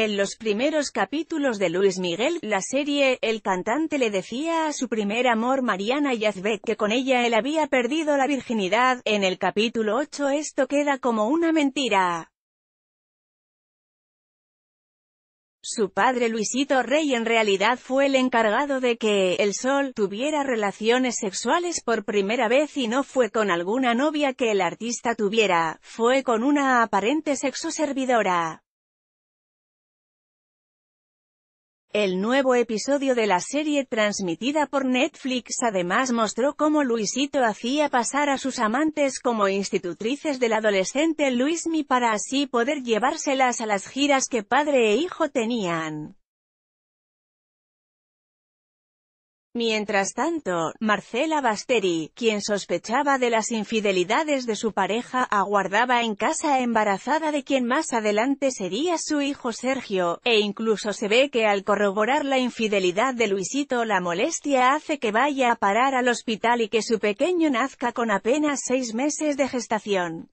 En los primeros capítulos de Luis Miguel, la serie, el cantante le decía a su primer amor Mariana Yazbek que con ella él había perdido la virginidad, en el capítulo 8 esto queda como una mentira. Su padre Luisito Rey en realidad fue el encargado de que, el sol, tuviera relaciones sexuales por primera vez y no fue con alguna novia que el artista tuviera, fue con una aparente sexo servidora. El nuevo episodio de la serie transmitida por Netflix además mostró cómo Luisito hacía pasar a sus amantes como institutrices del adolescente Luismi para así poder llevárselas a las giras que padre e hijo tenían. Mientras tanto, Marcela Basteri, quien sospechaba de las infidelidades de su pareja, aguardaba en casa embarazada de quien más adelante sería su hijo Sergio, e incluso se ve que al corroborar la infidelidad de Luisito la molestia hace que vaya a parar al hospital y que su pequeño nazca con apenas seis meses de gestación.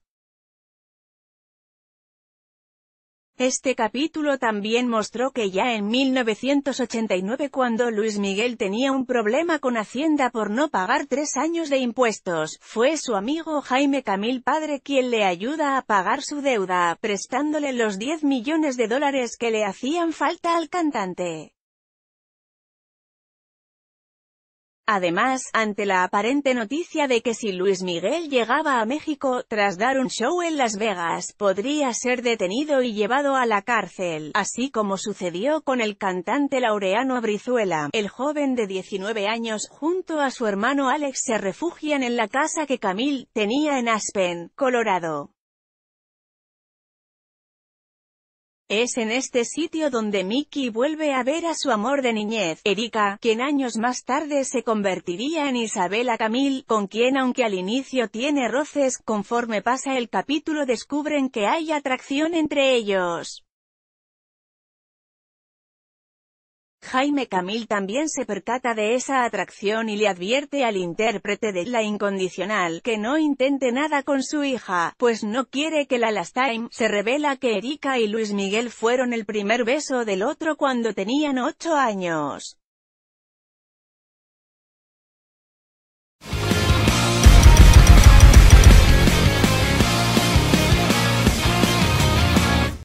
Este capítulo también mostró que ya en 1989 cuando Luis Miguel tenía un problema con Hacienda por no pagar tres años de impuestos, fue su amigo Jaime Camil Padre quien le ayuda a pagar su deuda, prestándole los 10 millones de dólares que le hacían falta al cantante. Además, ante la aparente noticia de que si Luis Miguel llegaba a México, tras dar un show en Las Vegas, podría ser detenido y llevado a la cárcel, así como sucedió con el cantante laureano Abrizuela, El joven de 19 años, junto a su hermano Alex se refugian en la casa que Camille, tenía en Aspen, Colorado. Es en este sitio donde Mickey vuelve a ver a su amor de niñez, Erika, quien años más tarde se convertiría en Isabela Camil, con quien aunque al inicio tiene roces, conforme pasa el capítulo descubren que hay atracción entre ellos. Jaime Camil también se percata de esa atracción y le advierte al intérprete de La Incondicional que no intente nada con su hija, pues no quiere que la last time. Se revela que Erika y Luis Miguel fueron el primer beso del otro cuando tenían 8 años.